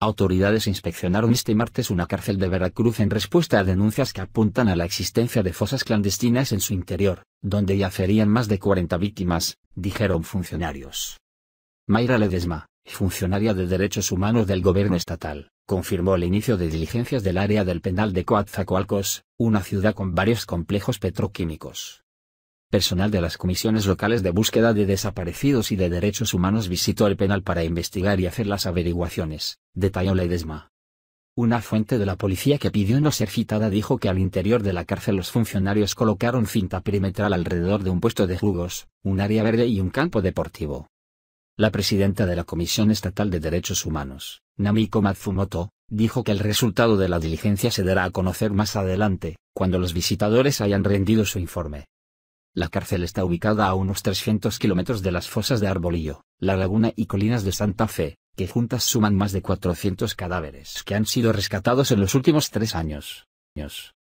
Autoridades inspeccionaron este martes una cárcel de Veracruz en respuesta a denuncias que apuntan a la existencia de fosas clandestinas en su interior, donde yacerían más de 40 víctimas, dijeron funcionarios. Mayra Ledesma, funcionaria de Derechos Humanos del Gobierno Estatal, confirmó el inicio de diligencias del área del penal de Coatzacoalcos, una ciudad con varios complejos petroquímicos personal de las comisiones locales de búsqueda de desaparecidos y de derechos humanos visitó el penal para investigar y hacer las averiguaciones, detalló Ledesma. Una fuente de la policía que pidió no ser citada dijo que al interior de la cárcel los funcionarios colocaron cinta perimetral alrededor de un puesto de jugos, un área verde y un campo deportivo. La presidenta de la Comisión Estatal de Derechos Humanos, Namiko Matsumoto, dijo que el resultado de la diligencia se dará a conocer más adelante, cuando los visitadores hayan rendido su informe. La cárcel está ubicada a unos 300 kilómetros de las fosas de Arbolillo, la laguna y colinas de Santa Fe, que juntas suman más de 400 cadáveres que han sido rescatados en los últimos tres años.